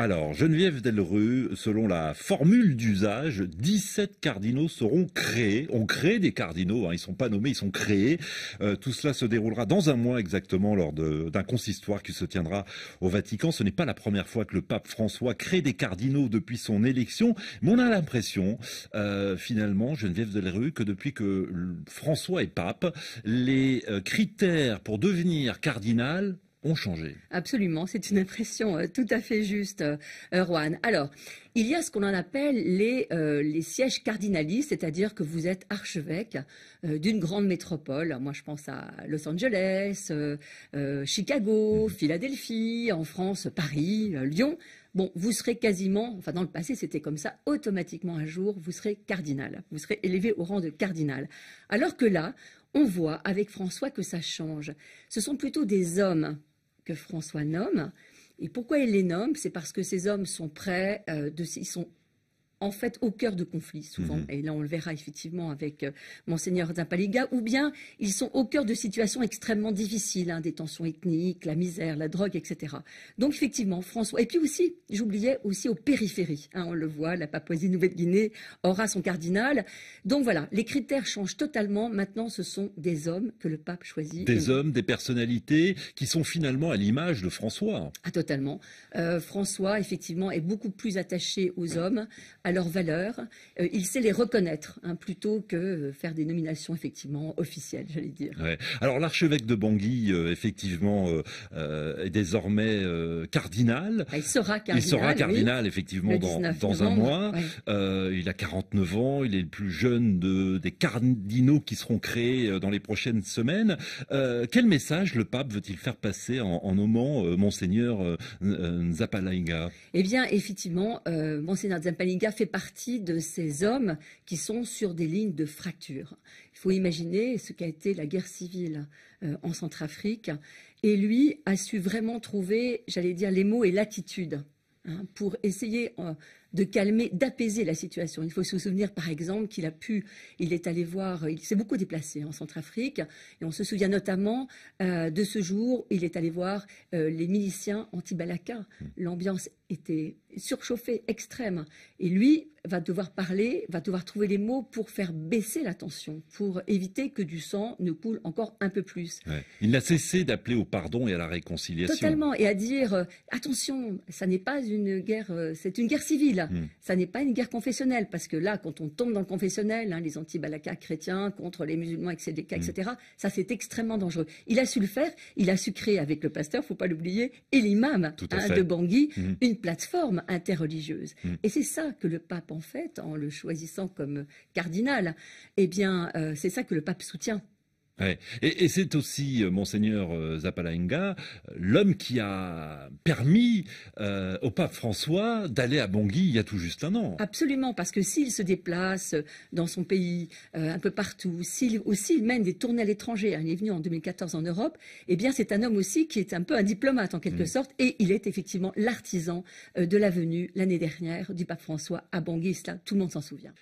Alors, Geneviève Delrue, selon la formule d'usage, 17 cardinaux seront créés. On crée des cardinaux, hein, ils ne sont pas nommés, ils sont créés. Euh, tout cela se déroulera dans un mois exactement lors d'un consistoire qui se tiendra au Vatican. Ce n'est pas la première fois que le pape François crée des cardinaux depuis son élection, mais on a l'impression, euh, finalement, Geneviève Delrue, que depuis que François est pape, les euh, critères pour devenir cardinal ont Absolument, c'est une impression euh, tout à fait juste, euh, euh, Alors, il y a ce qu'on en appelle les, sièges cardinalistes, c'est-à-dire que vous êtes archevêque d'une grande métropole. Moi, je pense à Los Angeles, Chicago, mhm. Philadelphie, en France, Paris, Lyon. Bon, vous serez quasiment, enfin dans le passé c'était comme ça, automatiquement un jour, vous serez cardinal, vous serez élevé au rang de cardinal. Alors que là, on voit avec François que ça change. Ce sont plutôt des hommes François nomme. Et pourquoi il les nomme C'est parce que ces hommes sont prêts, euh, de, s'ils sont en fait au cœur de conflits souvent, mhm. et là on le verra effectivement avec euh, monseigneur Zapaliga, ou bien ils sont au cœur de situations extrêmement difficiles, hein, des tensions ethniques, la misère, la drogue, etc. Donc effectivement, François, et puis aussi, j'oubliais aussi aux périphéries, hein, on le voit, la Papouasie-Nouvelle-Guinée aura son cardinal. Donc voilà, les critères changent totalement. Maintenant, ce sont des hommes que le pape choisit. Des hommes, des personnalités qui sont finalement à l'image de François. Ah totalement. Euh, François effectivement est beaucoup plus attaché aux hommes à leurs valeurs, euh, il sait les reconnaître hein, plutôt que euh, faire des nominations effectivement officielles, j'allais dire. Ouais. Alors l'archevêque de Bangui, euh, effectivement, est désormais cardinal. Ah, il sera cardinal. sera cardinal, effectivement, dans, un mois. il a 49 ans, il est le plus jeune de, des cardinaux qui seront créés dans les prochaines semaines. quel message le pape veut-il faire passer en, nommant monseigneur Zapalainga Eh bien, effectivement, monseigneur Zapalainga fait partie de ces hommes qui sont sur des lignes de fracture. Il faut imaginer ce qu'a été la guerre civile euh, en Centrafrique. Et lui a su vraiment trouver, j'allais dire, les mots et l'attitude hein, pour essayer euh, de calmer, d'apaiser la situation. Il faut se souvenir, par exemple, qu'il a pu, il est allé voir, il s'est beaucoup déplacé en Centrafrique, et on se souvient notamment euh, de ce jour, il est allé voir euh, les miliciens anti-Balaka. Hmm. L'ambiance était surchauffée, extrême, et lui va devoir parler, va devoir trouver les mots pour faire baisser la tension, pour éviter que du sang ne coule encore un peu plus. Il n'a cessé d'appeler au pardon et à la réconciliation. Totalement, et à dire euh, attention, ça n'est pas une guerre, c'est une guerre civile. Hmm. Ça n'est pas une guerre confessionnelle, parce que là, quand on tombe dans le confessionnel, hein, les anti-balaka chrétiens contre les musulmans, etc., etc. Hmm. ça c'est extrêmement dangereux. Il a su le faire, il a su créer avec le pasteur, faut pas l'oublier, et l'imam hein, de Bangui, hmm. une plateforme interreligieuse. Et c'est ça que le pape, en fait, en le choisissant comme cardinal, eh bien, euh, c'est ça que le pape soutient. Et, c'est aussi euh, monseigneur euh, Zapalainga, l'homme qui a permis euh, au pape François d'aller à Bangui il y a tout juste un an. Absolument, parce que s'il se déplace dans son pays, un peu partout, s'il aussi mène des tournées à l'étranger, hein, il est venu en 2014 en Europe, eh c'est un homme aussi qui est un peu un diplomate en quelque mm. sorte, et il est effectivement l'artisan de la venue l'année dernière du pape François à Bangui, tout le monde s'en souvient.